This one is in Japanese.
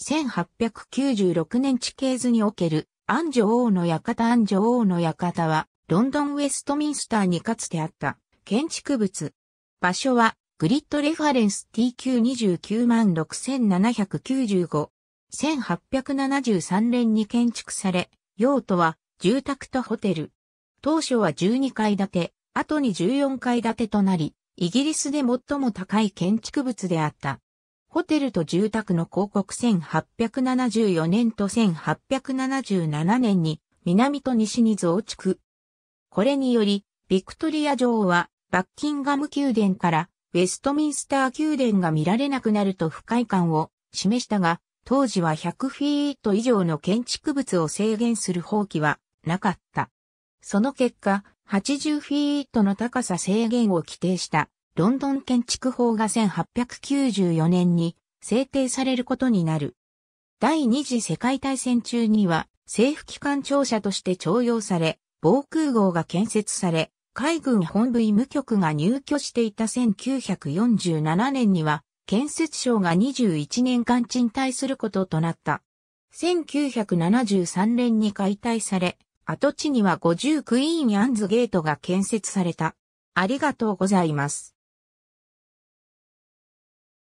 1896年地形図における安ョ王の館安ョ王の館は、ロンドンウェストミンスターにかつてあった建築物。場所は、グリッドレファレンス TQ296,795。1873年に建築され、用途は住宅とホテル。当初は12階建て、後に14階建てとなり、イギリスで最も高い建築物であった。ホテルと住宅の広告1874年と1877年に南と西に増築。これにより、ビクトリア女王はバッキンガム宮殿からウェストミンスター宮殿が見られなくなると不快感を示したが、当時は100フィート以上の建築物を制限する法規はなかった。その結果、80フィートの高さ制限を規定したロンドン建築法が1894年に制定されることになる。第二次世界大戦中には政府機関庁舎として徴用され、防空壕が建設され、海軍本部医務局が入居していた1947年には、建設省が21年間賃貸することとなった。1973年に解体され、跡地には50クイーンアンズゲートが建設された。ありがとうございます。